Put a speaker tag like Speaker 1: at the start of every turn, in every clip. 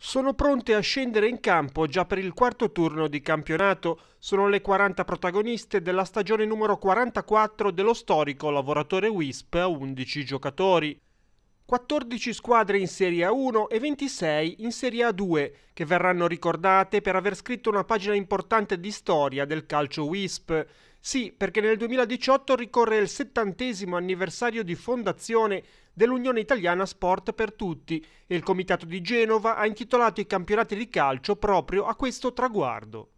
Speaker 1: Sono pronte a scendere in campo già per il quarto turno di campionato. Sono le 40 protagoniste della stagione numero 44 dello storico lavoratore WISP a 11 giocatori. 14 squadre in Serie A1 e 26 in Serie A2 che verranno ricordate per aver scritto una pagina importante di storia del calcio WISP. Sì, perché nel 2018 ricorre il settantesimo anniversario di fondazione dell'Unione Italiana Sport per Tutti e il Comitato di Genova ha intitolato i campionati di calcio proprio a questo traguardo.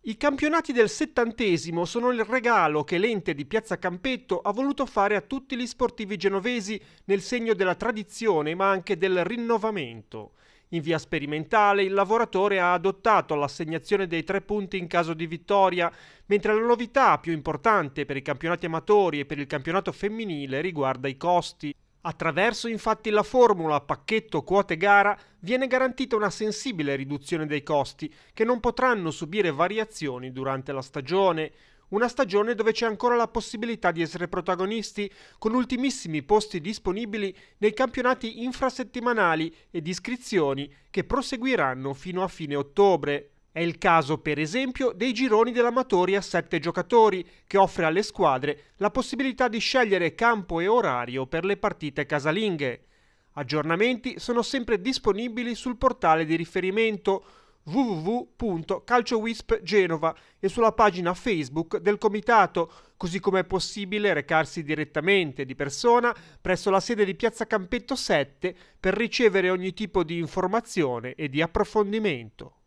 Speaker 1: I campionati del settantesimo sono il regalo che l'ente di Piazza Campetto ha voluto fare a tutti gli sportivi genovesi nel segno della tradizione ma anche del rinnovamento. In via sperimentale il lavoratore ha adottato l'assegnazione dei tre punti in caso di vittoria, mentre la novità più importante per i campionati amatori e per il campionato femminile riguarda i costi. Attraverso infatti la formula pacchetto quote gara viene garantita una sensibile riduzione dei costi che non potranno subire variazioni durante la stagione. Una stagione dove c'è ancora la possibilità di essere protagonisti con ultimissimi posti disponibili nei campionati infrasettimanali ed iscrizioni che proseguiranno fino a fine ottobre. È il caso, per esempio, dei gironi dell'amatori a sette giocatori, che offre alle squadre la possibilità di scegliere campo e orario per le partite casalinghe. Aggiornamenti sono sempre disponibili sul portale di riferimento www.calciowispgenova e sulla pagina Facebook del comitato, così come è possibile recarsi direttamente di persona presso la sede di Piazza Campetto 7 per ricevere ogni tipo di informazione e di approfondimento.